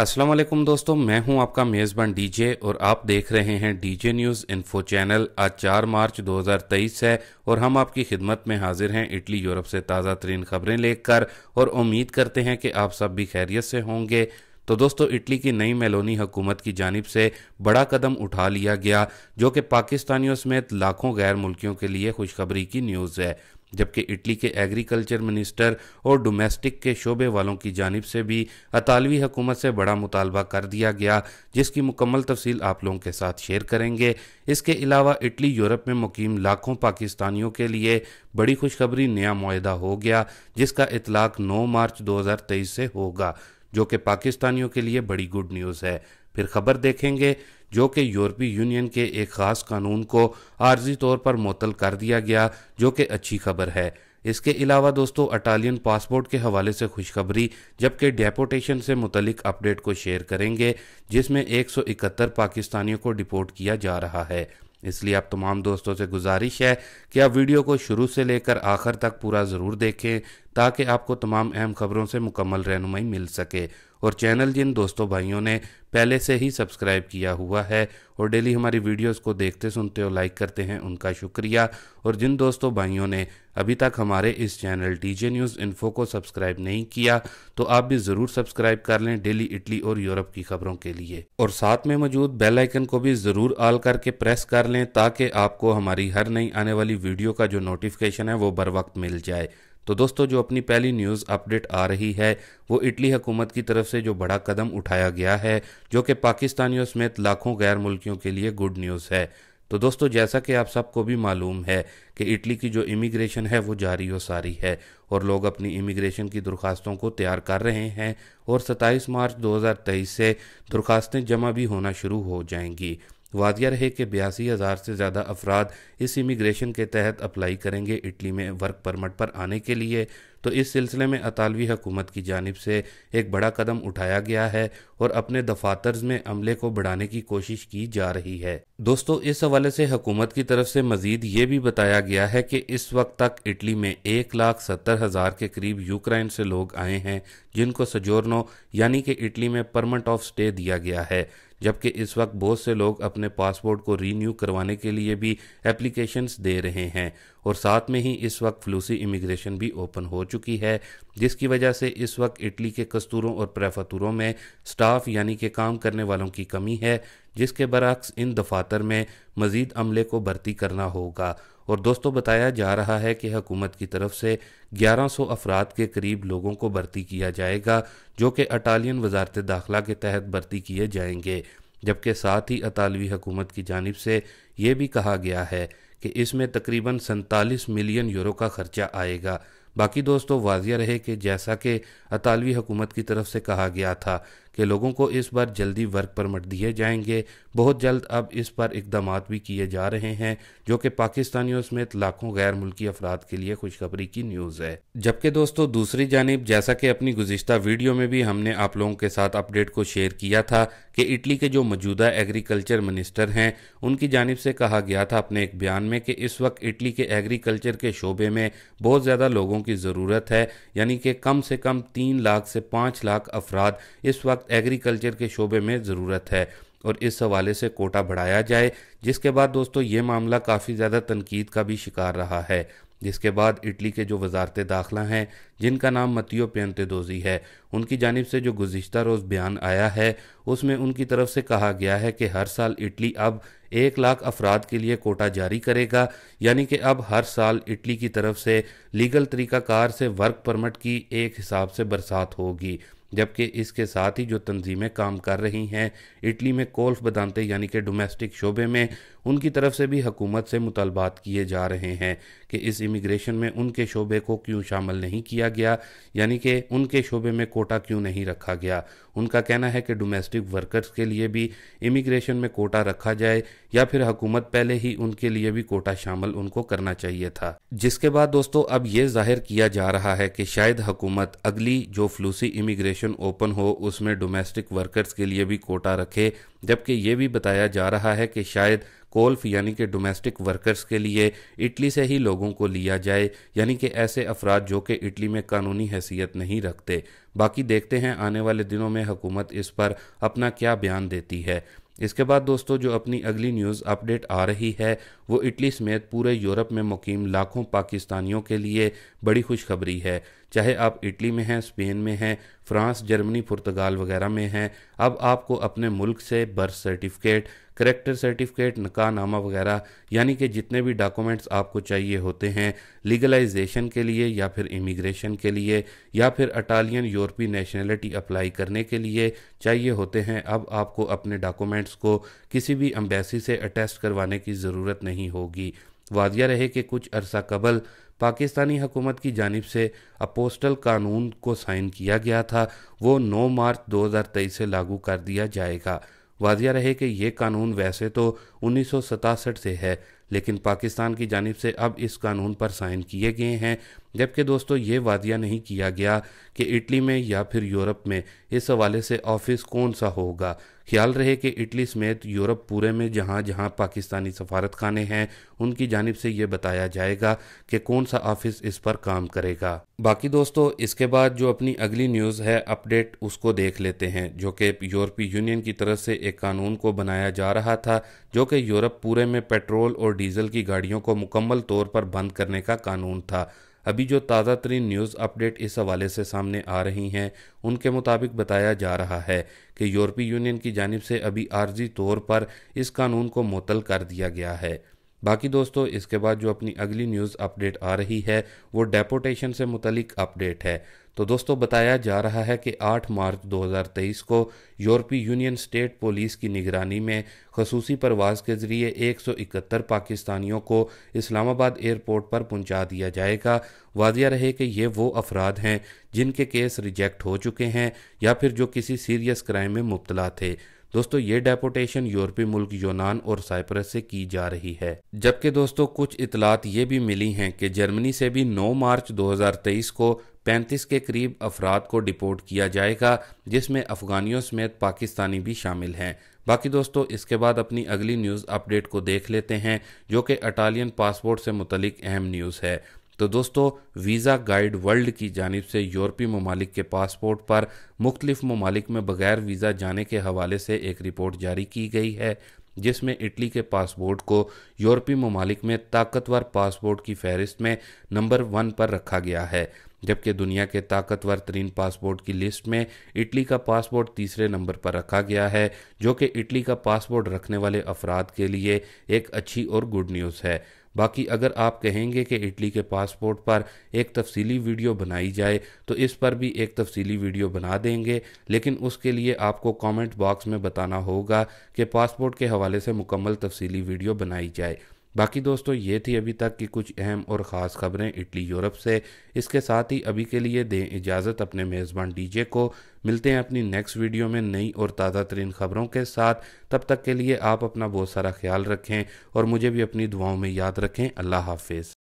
अस्सलाम वालेकुम दोस्तों मैं हूं आपका मेज़बान डीजे और आप देख रहे हैं डीजे न्यूज़ इन्फो चैनल आज 4 मार्च 2023 है और हम आपकी खिदमत में हाजिर हैं इटली यूरोप से ताज़ा तरीन खबरें लेकर और उम्मीद करते हैं कि आप सब भी खैरियत से होंगे तो दोस्तों इटली की नई मेलोनी हुकूमत की जानब से बड़ा कदम उठा लिया गया जो कि पाकिस्तानियों समेत लाखों गैर मुल्कियों के लिए खुशखबरी की न्यूज़ है जबकि इटली के एग्रीकल्चर मिनिस्टर और डोमेस्टिक के शोबे वालों की जानब से भी अतालवी हुकूमत से बड़ा मुतालबा कर दिया गया जिसकी मुकम्मल तफसील आप लोगों के साथ शेयर करेंगे इसके अलावा इटली यूरोप में मुकीम लाखों पाकिस्तानियों के लिए बड़ी खुशखबरी नया माहा हो गया जिसका इतलाक नौ मार्च दो हज़ार तेईस से होगा जो कि पाकिस्तानियों के लिए बड़ी गुड न्यूज़ है फिर खबर देखेंगे जो कि यूरोपीय यूनियन के एक खास कानून को आर्जी तौर पर मुतल कर दिया गया जो कि अच्छी खबर है इसके अलावा दोस्तों अटालियन पासपोर्ट के हवाले से खुशखबरी जबकि डेपोटेशन से मुतलिक अपडेट को शेयर करेंगे जिसमें 171 पाकिस्तानियों को डिपोर्ट किया जा रहा है इसलिए आप तमाम दोस्तों से गुजारिश है कि आप वीडियो को शुरू से लेकर आखिर तक पूरा ज़रूर देखें ताकि आपको तमाम अहम खबरों से मुकम्मल रहनुमाई मिल सके और चैनल जिन दोस्तों भाइयों ने पहले से ही सब्सक्राइब किया हुआ है और डेली हमारी वीडियोस को देखते सुनते और लाइक करते हैं उनका शुक्रिया और जिन दोस्तों भाइयों ने अभी तक हमारे इस चैनल डीजे न्यूज़ इन्फो को सब्सक्राइब नहीं किया तो आप भी ज़रूर सब्सक्राइब कर लें डेली इटली और यूरोप की खबरों के लिए और साथ में मौजूद बेल आइकन को भी ज़रूर आल करके प्रेस कर लें ताकि आपको हमारी हर नई आने वाली वीडियो का जो नोटिफिकेशन है वो बर वक्त मिल जाए तो दोस्तों जो अपनी पहली न्यूज़ अपडेट आ रही है वो इटली हुकूमत की तरफ से जो बड़ा कदम उठाया गया है जो कि पाकिस्तानियों समेत लाखों गैर मुल्कियों के लिए गुड न्यूज़ है तो दोस्तों जैसा कि आप सबको भी मालूम है कि इटली की जो इमिग्रेशन है वो जारी और सारी है और लोग अपनी इमिग्रेशन की दरख्वास्तों को तैयार कर रहे हैं और 27 मार्च 2023 से दरख्वास्तें जमा भी होना शुरू हो जाएंगी वादिया रहे कि बयासी हज़ार से ज़्यादा अफराद इस इमिग्रेशन के तहत अप्लाई करेंगे इटली में वर्क परमट पर आने के लिए तो इस सिलसिले में अतालवी हुकूमत की जानब से एक बड़ा कदम उठाया गया है और अपने दफातर्स में अमले को बढ़ाने की कोशिश की जा रही है दोस्तों इस हवाले से हुकूमत की तरफ से मजीद ये भी बताया गया है कि इस वक्त तक इटली में एक लाख सत्तर हज़ार के करीब यूक्रेन से लोग आए हैं जिनको सजोरनो यानी कि इटली में परमनेंट ऑफ स्टे दिया गया है जबकि इस वक्त बहुत से लोग अपने पासपोर्ट को रीन्यू करवाने के लिए भी एप्लीकेशंस दे रहे हैं और साथ में ही इस वक्त फ्लूसी इमिग्रेशन भी ओपन हो चुकी है जिसकी वजह से इस वक्त इटली के कस्तूरों और प्रेफतूरों में स्टाफ यानी कि काम करने वालों की कमी है जिसके बरक्स इन दफातर में मजीद अमले को भर्ती करना होगा और दोस्तों बताया जा रहा है कि हुकूमत की तरफ से 1100 अफराद के करीब लोगों को भर्ती किया जाएगा जो कि अटालियन वजारत दाखिला के तहत भर्ती किए जाएंगे जबकि साथ ही अतालवी हकूमत की जानब से ये भी कहा गया है कि इसमें तकरीबन सैतालीस मिलियन यूरो का खर्चा आएगा बाकी दोस्तों वाजिया रहे कि जैसा कि अतालवी हकूमत की तरफ से कहा गया था कि लोगों को इस बार जल्दी वर्क परमिट दिए जाएंगे बहुत जल्द अब इस पर इकदाम भी किए जा रहे हैं जो कि पाकिस्तानियों समेत लाखों गैर मुल्की अफराद के लिए खुशखबरी की न्यूज़ है जबकि दोस्तों दूसरी जानब जैसा कि अपनी गुजशत वीडियो में भी हमने आप लोगों के साथ अपडेट को शेयर किया था कि इटली के जो मौजूदा एग्रीकल्चर मिनिस्टर हैं उनकी जानब से कहा गया था अपने एक बयान में कि इस वक्त इटली के एग्रीकल्चर के शोबे में बहुत ज़्यादा लोगों की ज़रूरत है यानी कि कम से कम तीन लाख से पाँच लाख अफराद इस वक्त वक्त एग्रीकल्चर के शोबे में ज़रूरत है और इस हवाले से कोटा बढ़ाया जाए जिसके बाद दोस्तों ये मामला काफ़ी ज़्यादा तनकीद का भी शिकार रहा है जिसके बाद इटली के जो वजारत दाखिला हैं जिनका नाम मतियो पेंतेदोजी है उनकी जानब से जो गुज्त रोज़ बयान आया है उसमें उनकी तरफ से कहा गया है कि हर साल इटली अब एक लाख अफराद के लिए कोटा जारी करेगा यानी कि अब हर साल इटली की तरफ से लीगल तरीक़ाकार से वर्क परमिट की एक हिसाब से बरसात होगी जबकि इसके साथ ही जो तंजीमें काम कर रही हैं इटली में कोल्फ बदानते यानी कि डोमेस्टिक शोबे में उनकी तरफ से भी हकूमत से मुतालबात किए जा रहे हैं कि इस इमिग्रेशन में उनके शोबे को क्यों शामिल नहीं किया गया यानी कि उनके शोबे में कोटा क्यों नहीं रखा गया उनका कहना है कि डोमेस्टिक वर्कर्स के लिए भी इमिग्रेशन में कोटा रखा जाए या फिर हकूमत पहले ही उनके लिए भी कोटा शामिल उनको करना चाहिए था जिसके बाद दोस्तों अब ये जाहिर किया जा रहा है कि शायद हकूमत अगली जो फ्लूसी इमिग्रेशन ओपन हो उसमें डोमेस्टिक वर्कर्स के लिए भी कोटा रखे जबकि ये भी बताया जा रहा है कि शायद कोल्फ यानी कि डोमेस्टिक वर्कर्स के लिए इटली से ही लोगों को लिया जाए यानी कि ऐसे अफराद जो कि इटली में कानूनी हैसियत नहीं रखते बाकी देखते हैं आने वाले दिनों में हुकूमत इस पर अपना क्या बयान देती है इसके बाद दोस्तों जो अपनी अगली न्यूज़ अपडेट आ रही है वो इटली समेत पूरे यूरोप में मुकीम लाखों पाकिस्तानियों के लिए बड़ी खुशखबरी है चाहे आप इटली में हैं स्पेन में हैं फ्रांस जर्मनी पुर्तगाल वगैरह में हैं अब आपको अपने मुल्क से बर्थ सर्टिफिकेट करेक्टर सर्टिफिकेट नकानामा वगैरह यानी कि जितने भी डॉक्यूमेंट्स आपको चाहिए होते हैं लीगलाइजेशन के लिए या फिर इमिग्रेशन के लिए या फिर अटालियन यूरोपी नेशनलिटी अप्लाई करने के लिए चाहिए होते हैं अब आपको अपने डॉक्यूमेंट्स को किसी भी अम्बेसी से अटेस्ट करवाने की ज़रूरत नहीं होगी वादिया रहे कि कुछ अरसा कबल पाकिस्तानी हुकूमत की जानब से अपोस्टल कानून को साइन किया गया था वो 9 मार्च 2023 से लागू कर दिया जाएगा वाजिया रहे कि ये कानून वैसे तो उन्नीस से है लेकिन पाकिस्तान की जानब से अब इस कानून पर साइन किए गए हैं जबकि दोस्तों ये वादिया नहीं किया गया कि इटली में या फिर यूरोप में इस हवाले से ऑफिस कौन सा होगा ख्याल रहे कि इटली समेत यूरोप पूरे में जहाँ जहाँ पाकिस्तानी सफारत खाने हैं उनकी जानब से ये बताया जाएगा कि कौन सा ऑफिस इस पर काम करेगा बाकी दोस्तों इसके बाद जो अपनी अगली न्यूज़ है अपडेट उसको देख लेते हैं जो कि यूरोपीय यूनियन की तरफ से एक कानून को बनाया जा रहा था जो कि यूरोप पूरे में पेट्रोल और डीजल की गाड़ियों को मुकम्मल तौर पर बंद करने का कानून था अभी जो ताज़ा तरीन न्यूज़ अपडेट इस हवाले से सामने आ रही हैं उनके मुताबिक बताया जा रहा है कि यूरोपीय यूनियन की जानब से अभी आर्जी तौर पर इस कानून को मुतल कर दिया गया है बाकी दोस्तों इसके बाद जो अपनी अगली न्यूज़ अपडेट आ रही है वो डेपोटेशन से मुतलिक अपडेट है तो दोस्तों बताया जा रहा है कि 8 मार्च 2023 को यूरोपीय यूनियन स्टेट पुलिस की निगरानी में खसूसी परवाज के ज़रिए 171 पाकिस्तानियों को इस्लामाबाद एयरपोर्ट पर पहुंचा दिया जाएगा वाजिया रहे कि ये वो अफराद हैं जिनके केस रिजेक्ट हो चुके हैं या फिर जो किसी सीरियस क्राइम में मुबतला थे दोस्तों ये डेपोटेशन यूरोपीय मुल्क यूनान और साइप्रस से की जा रही है जबकि दोस्तों कुछ इतलात ये भी मिली हैं कि जर्मनी से भी 9 मार्च 2023 को 35 के करीब अफराद को डिपोर्ट किया जाएगा जिसमें अफगानियों समेत पाकिस्तानी भी शामिल हैं बाकी दोस्तों इसके बाद अपनी अगली न्यूज़ अपडेट को देख लेते हैं जो कि अटालियन पासपोर्ट से मुतलिक अहम न्यूज़ है तो दोस्तों वीज़ा गाइड वर्ल्ड की जानब से यूरोपी ममालिक के पासपोर्ट पर मुख्तलिफ ममालिक में बग़ैर वीज़ा जाने के हवाले से एक रिपोर्ट जारी की गई है जिसमें इटली के पासपोर्ट को यूरोपी ममालिक में ताकतवर पासपोर्ट की फहरिस्त में नंबर वन पर रखा गया है जबकि दुनिया के ताकतवर तरीन पासपोर्ट की लिस्ट में इटली का पासपोर्ट तीसरे नंबर पर रखा गया है जो कि इटली का पासपोर्ट रखने वाले अफराद के लिए एक अच्छी और गुड न्यूज़ है बाकी अगर आप कहेंगे कि इटली के पासपोर्ट पर एक तफसीली वीडियो बनाई जाए तो इस पर भी एक तफसीली वीडियो बना देंगे लेकिन उसके लिए आपको कमेंट बॉक्स में बताना होगा कि पासपोर्ट के हवाले से मुकम्मल तफसीली वीडियो बनाई जाए बाकी दोस्तों ये थी अभी तक की कुछ अहम और ख़ास खबरें इटली यूरोप से इसके साथ ही अभी के लिए दें इजाज़त अपने मेज़बान डीजे को मिलते हैं अपनी नेक्स्ट वीडियो में नई और ताज़ा तरीन खबरों के साथ तब तक के लिए आप अपना बहुत सारा ख्याल रखें और मुझे भी अपनी दुआओं में याद रखें अल्लाह हाफिज़